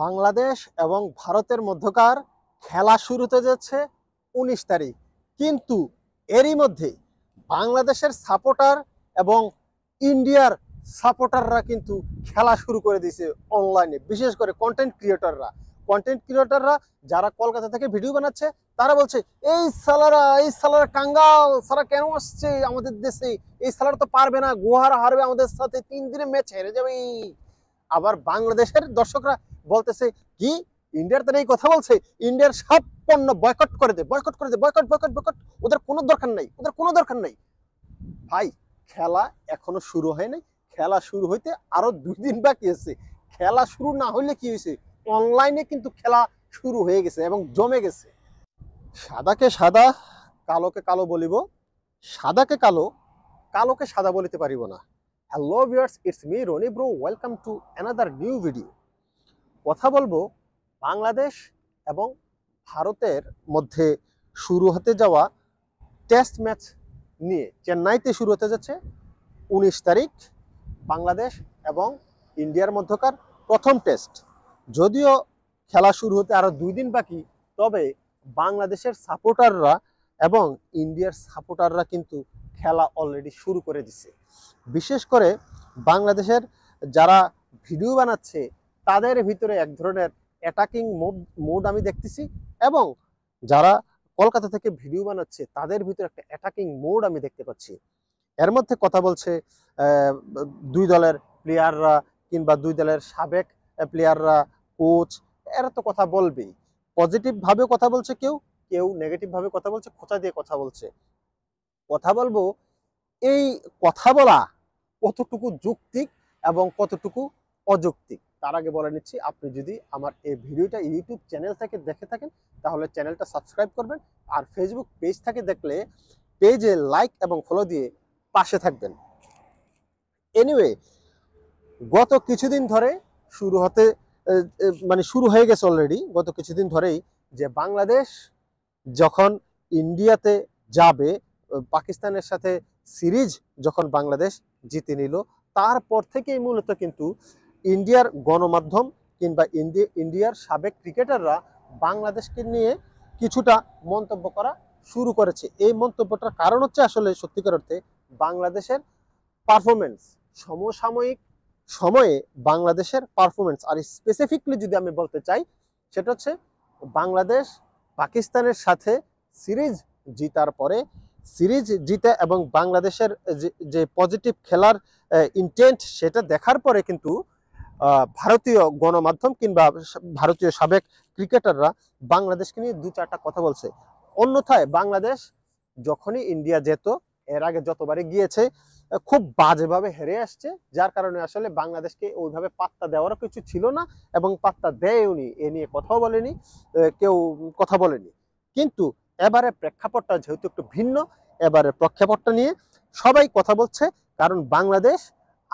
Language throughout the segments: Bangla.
বাংলাদেশ এবং ভারতের মধ্যকার খেলা শুরু হতে যাচ্ছে উনিশ তারিখ কিন্তু এরই মধ্যে বাংলাদেশের সাপোর্টার এবং ইন্ডিয়ার সাপোর্টাররা কিন্তু খেলা শুরু করে দিয়েছে অনলাইনে বিশেষ করে কন্টেন্ট ক্রিয়েটাররা কন্টেন্ট ক্রিয়েটাররা যারা কলকাতা থেকে ভিডিও বানাচ্ছে তারা বলছে এই সালারা এই সালারা কাঙ্গাল সারা কেন আসছে আমাদের দেশে এই সালারা তো পারবে না গুহারা হারবে আমাদের সাথে তিন দিনে ম্যাচ হেরে যাবে আবার বাংলাদেশের দর্শকরা বলতেছে কি ইন্ডিয়ার তারা এই কথা বলছে ইন্ডিয়ার সব পণ্য বয়কট করে দে বয়কট করে দে বয়কট বয়কট বয়কট ওদের কোনো দরকার নাই ওদের কোনো দরকার নাই ভাই খেলা এখনো শুরু হয় নাই খেলা শুরু হইতে আরো দুই দিন বাকি আছে খেলা শুরু না হইলে কি হয়েছে অনলাইনে কিন্তু খেলা শুরু হয়ে গেছে এবং জমে গেছে সাদাকে সাদা কালোকে কালো বলিব সাদাকে কালো কালোকে সাদা বলিতে পারিব না hello viewers it's me Roni bro welcome to another new video কথা বলবো বাংলাদেশ এবং ভারতের মধ্যে শুরু হতে যাওয়া টেস্ট ম্যাচ নিয়ে চেন্নাইতে শুরু হতে যাচ্ছে উনিশ তারিখ বাংলাদেশ এবং ইন্ডিয়ার মধ্যকার প্রথম টেস্ট যদিও খেলা শুরু হতে আরও দুই দিন বাকি তবে বাংলাদেশের সাপোর্টাররা এবং ইন্ডিয়ার সাপোর্টাররা কিন্তু খেলা অলরেডি শুরু করে দিছে বিশেষ করে বাংলাদেশের যারা ভিডিও বানাচ্ছে তাদের ভিতরে এক ধরনের অ্যাটাকিং মুড মুড আমি দেখতেছি এবং যারা কলকাতা থেকে ভিডিও বানাচ্ছে তাদের ভিতরে একটা অ্যাটাকিং মুড আমি দেখতে পাচ্ছি এর মধ্যে কথা বলছে দুই দলের প্লেয়াররা কিংবা দুই দলের সাবেক প্লেয়াররা কোচ এরা তো কথা বলবেই পজিটিভভাবে কথা বলছে কেউ কেউ নেগেটিভভাবে কথা বলছে খোঁচা দিয়ে কথা বলছে কথা বলবো এই কথা বলা কতটুকু যুক্তিক এবং কতটুকু অযৌক্তিক তার আগে বলে নিচ্ছি আপনি যদি আমার এই ভিডিওটা ইউটিউব চ্যানেল থেকে দেখে থাকেন তাহলে চ্যানেলটা সাবস্ক্রাইব করবেন আর ফেসবুক পেজ থেকে দেখলে পেজে লাইক এবং ফলো দিয়ে পাশে থাকবেন এনিওয়ে গত কিছুদিন ধরে শুরু হতে মানে শুরু হয়ে গেছে অলরেডি গত কিছুদিন ধরেই যে বাংলাদেশ যখন ইন্ডিয়াতে যাবে পাকিস্তানের সাথে সিরিজ যখন বাংলাদেশ জিতে নিল তারপর থেকেই মূলত কিন্তু ইন্ডিয়ার গণমাধ্যম কিংবা ইন্ডিয়ার সাবেক ক্রিকেটাররা বাংলাদেশকে নিয়ে কিছুটা মন্তব্য করা শুরু করেছে এই মন্তব্যটার কারণ হচ্ছে আসলে সত্যিকার অর্থে বাংলাদেশের পারফরমেন্স সমসাময়িক সময়ে বাংলাদেশের পারফরমেন্স আর স্পেসিফিকলি যদি আমি বলতে চাই সেটা হচ্ছে বাংলাদেশ পাকিস্তানের সাথে সিরিজ জিতার পরে সিরিজ জিতে এবং বাংলাদেশের যে পজিটিভ খেলার ইন্টেন্ট সেটা দেখার পরে কিন্তু ভারতীয় গণমাধ্যম কিংবা ভারতীয় সাবেক ক্রিকেটাররা বাংলাদেশকে নিয়ে দু চারটা কথা বলছে অন্যথায় বাংলাদেশ যখনই ইন্ডিয়া যেত এর আগে যতবারই গিয়েছে খুব বাজেভাবে হেরে আসছে যার কারণে আসলে বাংলাদেশকে ওইভাবে পাত্তা দেওয়ারও কিছু ছিল না এবং পাত্তা দেয়নি এ নিয়ে কথাও বলেনি কেউ কথা বলেনি কিন্তু এবারে প্রেক্ষাপটটা যেহেতু একটু ভিন্ন এবারে প্রেক্ষাপটটা নিয়ে সবাই কথা বলছে কারণ বাংলাদেশ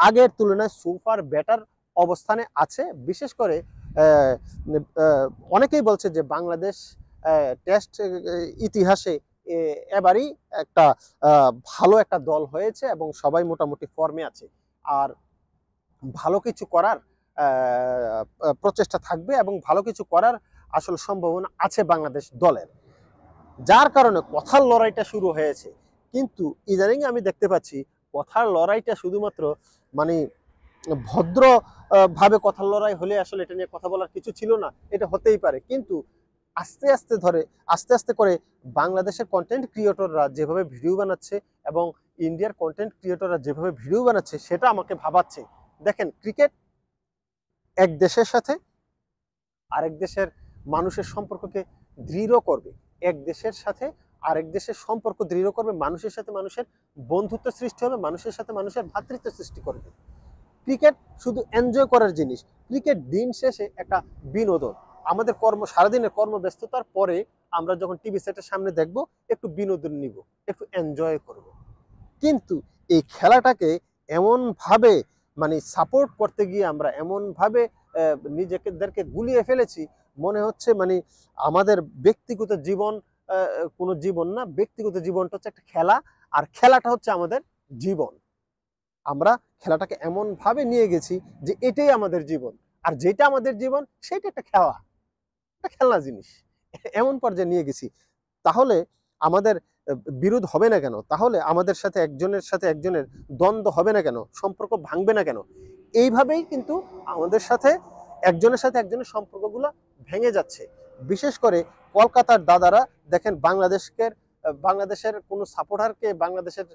আগের তুলনায় সুপার ব্যাটার অবস্থানে আছে বিশেষ করে অনেকেই বলছে যে বাংলাদেশ টেস্ট ইতিহাসে এবারই একটা ভালো একটা দল হয়েছে এবং সবাই মোটামুটি ফর্মে আছে আর ভালো কিছু করার প্রচেষ্টা থাকবে এবং ভালো কিছু করার আসল সম্ভাবনা আছে বাংলাদেশ দলের যার কারণে কথার লড়াইটা শুরু হয়েছে কিন্তু ইদানিং আমি দেখতে পাচ্ছি কথার লড়াইটা শুধুমাত্র মানে ভদ্র ভাবে কথা লড়াই হলে আসলে এটা নিয়ে কথা বলার কিছু ছিল না এটা হতেই পারে কিন্তু আস্তে আস্তে ধরে আস্তে আস্তে করে বাংলাদেশের কন্টেন্ট ক্রিয়েটররা যেভাবে ভিডিও বানাচ্ছে এবং ইন্ডিয়ার কন্টেন্ট ক্রিয়েটররা যেভাবে ভিডিও বানাচ্ছে সেটা আমাকে ভাবাচ্ছে দেখেন ক্রিকেট এক দেশের সাথে আরেক দেশের মানুষের সম্পর্ককে দৃঢ় করবে এক দেশের সাথে আরেক দেশের সম্পর্ক দৃঢ় করবে মানুষের সাথে মানুষের বন্ধুত্ব সৃষ্টি হবে মানুষের সাথে মানুষের ভ্রাতৃত্ব সৃষ্টি করবে ক্রিকেট শুধু এনজয় করার জিনিস ক্রিকেট দিন শেষে একটা বিনোদন আমাদের কর্ম সারাদিনের কর্মব্যস্ততার পরে আমরা যখন টিভি সেটের সামনে দেখব একটু বিনোদন নিব একটু এনজয় করব। কিন্তু এই খেলাটাকে এমনভাবে মানে সাপোর্ট করতে গিয়ে আমরা এমনভাবে নিজেদেরকে গুলিয়ে ফেলেছি মনে হচ্ছে মানে আমাদের ব্যক্তিগত জীবন কোনো জীবন না ব্যক্তিগত জীবনটা হচ্ছে একটা খেলা আর খেলাটা হচ্ছে আমাদের জীবন আমরা খেলাটাকে এমনভাবে নিয়ে গেছি যে এটাই আমাদের জীবন আর যেটা আমাদের জীবন সেটা একটা খেলা একটা খেলনা জিনিস এমন পর্যায়ে নিয়ে গেছি তাহলে আমাদের বিরোধ হবে না কেন তাহলে আমাদের সাথে একজনের সাথে একজনের দ্বন্দ্ব হবে না কেন সম্পর্ক ভাঙবে না কেন এইভাবেই কিন্তু আমাদের সাথে একজনের সাথে একজনের সম্পর্কগুলো ভেঙে যাচ্ছে বিশেষ করে কলকাতার দাদারা দেখেন বাংলাদেশকে বাংলাদেশের কোনো সাপোর্টারকে বাংলাদেশের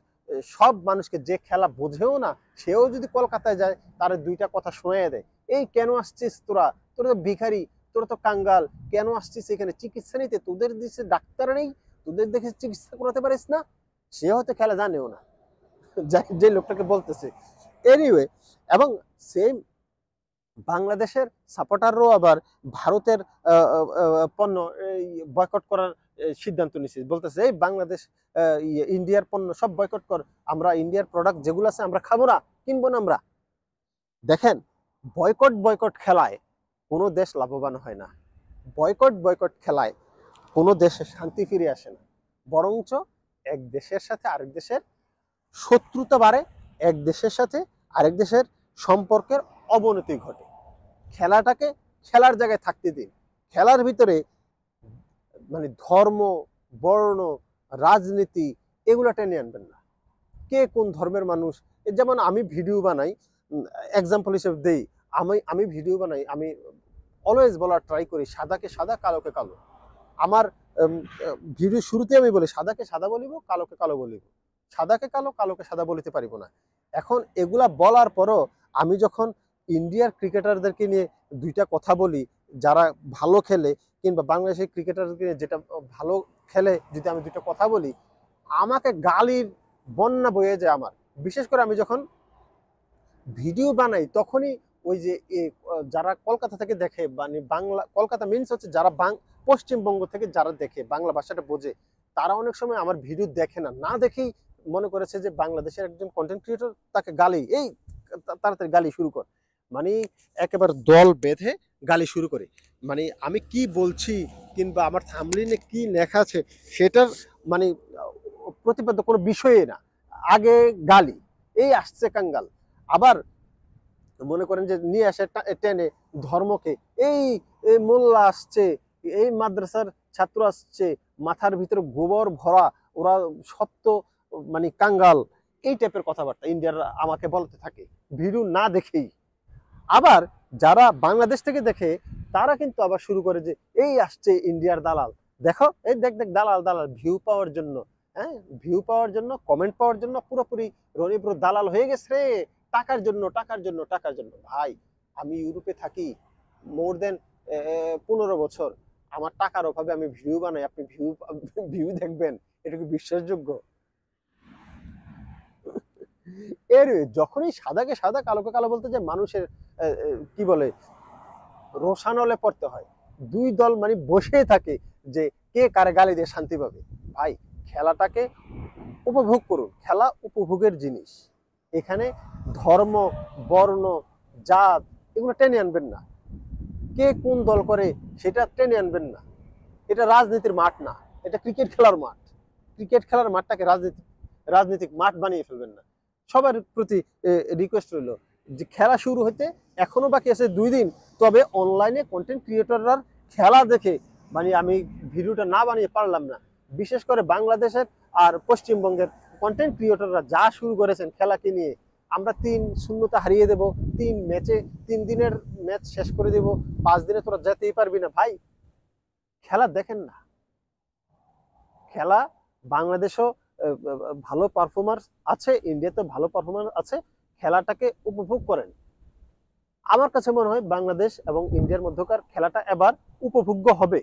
সব মানুষকে যে খেলা বোঝেও না সেও যদি কলকাতায় যায় তার দুইটা কথা শোনাই দেয় এই কেন আসছিস তোরা তোরা তো ভিখারি তোরা তো কাঙ্গাল কেন আসছিস এখানে চিকিৎসা নিতে তোদের দেশে ডাক্তার নেই তোদের দেখে চিকিৎসা করাতে পারিস না সে হয়তো খেলা জানেও না যে লোকটাকে বলতেছে এনিওয়ে এবং সেম বাংলাদেশের সাপোর্টাররাও আবার ভারতের পণ্য বয়কট করার সিদ্ধান্ত নিচ্ছি বলতেছে এই বাংলাদেশ ইয়ে, ইন্ডিয়ার পণ্য সব বয়কট কর আমরা ইন্ডিয়ার প্রোডাক্ট যেগুলো আছে আমরা খাবো না কিনবো না আমরা দেখেন বয়কট বয়কট খেলায় কোনো দেশ লাভবান হয় না বয়কট বয়কট খেলায় কোনো দেশে শান্তি ফিরে আসে না বরঞ্চ এক দেশের সাথে আরেক দেশের শত্রুতা বাড়ে এক দেশের সাথে আরেক দেশের সম্পর্কের অবনতি ঘটে খেলাটাকে খেলার জায়গায় থাকতে দিন খেলার ভিতরে মানে ধর্ম বর্ণ রাজনীতি এগুলো টেনে আনবেন না কে কোন ধর্মের মানুষ যেমন আমি ভিডিও বানাই এক্সাম্পল হিসেবে দেই আমি আমি ভিডিও বানাই আমি অলওয়েজ বলার ট্রাই করি সাদাকে সাদা কালোকে কালো আমার ভিডিও শুরুতে আমি বলি সাদাকে সাদা বলিব কালোকে কালো বলিব সাদাকে কালো কালোকে সাদা বলিতে পারিব না এখন এগুলা বলার পরও আমি যখন ইন্ডিয়ার ক্রিকেটারদেরকে নিয়ে দুইটা কথা বলি যারা ভালো খেলে কিংবা বাংলাদেশের ক্রিকেটারকে যেটা ভালো খেলে যদি আমি দুটো কথা বলি আমাকে গালির বন্যা বয়ে যায় আমার বিশেষ করে আমি যখন ভিডিও বানাই তখনই ওই যে যারা কলকাতা থেকে দেখে মানে বাংলা কলকাতা মিনস হচ্ছে যারা পশ্চিমবঙ্গ থেকে যারা দেখে বাংলা ভাষাটা বোঝে তারা অনেক সময় আমার ভিডিও দেখে না না দেখেই মনে করেছে যে বাংলাদেশের একজন কন্টেন্ট ক্রিয়েটর তাকে গালি এই তাড়াতাড়ি গালি শুরু কর মানে একেবারে দল বেঁধে গালি শুরু করে মানে আমি কি বলছি কিংবা আমার থামলিনে কি লেখা আছে সেটার মানে প্রতিপাদ্য কোনো বিষয়ে না আগে গালি এই আসছে কাঙ্গাল আবার মনে করেন যে নিয়ে আসে টেনে ধর্মকে এই মোল্লা আসছে এই মাদ্রাসার ছাত্র আসছে মাথার ভিতরে গোবর ভরা ওরা সত্য মানে কাঙ্গাল এই টাইপের কথাবার্তা ইন্ডিয়ার আমাকে বলতে থাকে ভিডিও না দেখেই আবার যারা বাংলাদেশ থেকে দেখে তারা কিন্তু আবার শুরু করে যে এই আসছে ইন্ডিয়ার দালাল দেখো এই দেখ দেখ দালাল দালাল ভিউ পাওয়ার জন্য হ্যাঁ ভিউ পাওয়ার জন্য কমেন্ট পাওয়ার জন্য পুরোপুরি রনিপুর দালাল হয়ে গেছে রে টাকার জন্য টাকার জন্য টাকার জন্য ভাই আমি ইউরোপে থাকি মোর দেন পনেরো বছর আমার টাকার অভাবে আমি ভিউ বানাই আপনি ভিউ ভিউ দেখবেন এটা কি বিশ্বাসযোগ্য এর যখনই সাদাকে সাদা কালোকে কালো বলতে যে মানুষের কি বলে রোশানলে পড়তে হয় দুই দল মানে বসেই থাকে যে কে কারে গালি দিয়ে শান্তি পাবে ভাই খেলাটাকে উপভোগ করুন খেলা উপভোগের জিনিস এখানে ধর্ম বর্ণ জাত এগুলো টেনে আনবেন না কে কোন দল করে সেটা টেনে আনবেন না এটা রাজনীতির মাঠ না এটা ক্রিকেট খেলার মাঠ ক্রিকেট খেলার মাঠটাকে রাজনীতি রাজনৈতিক মাঠ বানিয়ে ফেলবেন না সবার প্রতি রিকোয়েস্ট রইল যে খেলা শুরু হতে এখনও বাকি আছে দুই দিন তবে অনলাইনে কন্টেন্ট ক্রিয়েটররা খেলা দেখে মানে আমি ভিডিওটা না বানিয়ে পারলাম না বিশেষ করে বাংলাদেশের আর পশ্চিমবঙ্গের কন্টেন্ট ক্রিয়েটররা যা শুরু করেছেন খেলাকে নিয়ে আমরা তিন শূন্যতা হারিয়ে দেব তিন ম্যাচে তিন দিনের ম্যাচ শেষ করে দেব পাঁচ দিনে তোরা যেতেই পারবি না ভাই খেলা দেখেন না খেলা বাংলাদেশও ভালো পারফরমার্স আছে ইন্ডিয়াতে ভালো পারফরমার্স আছে খেলাটাকে উপভোগ করেন আমার কাছে মনে হয় বাংলাদেশ এবং ইন্ডিয়ার মধ্যকার খেলাটা এবার উপভোগ্য হবে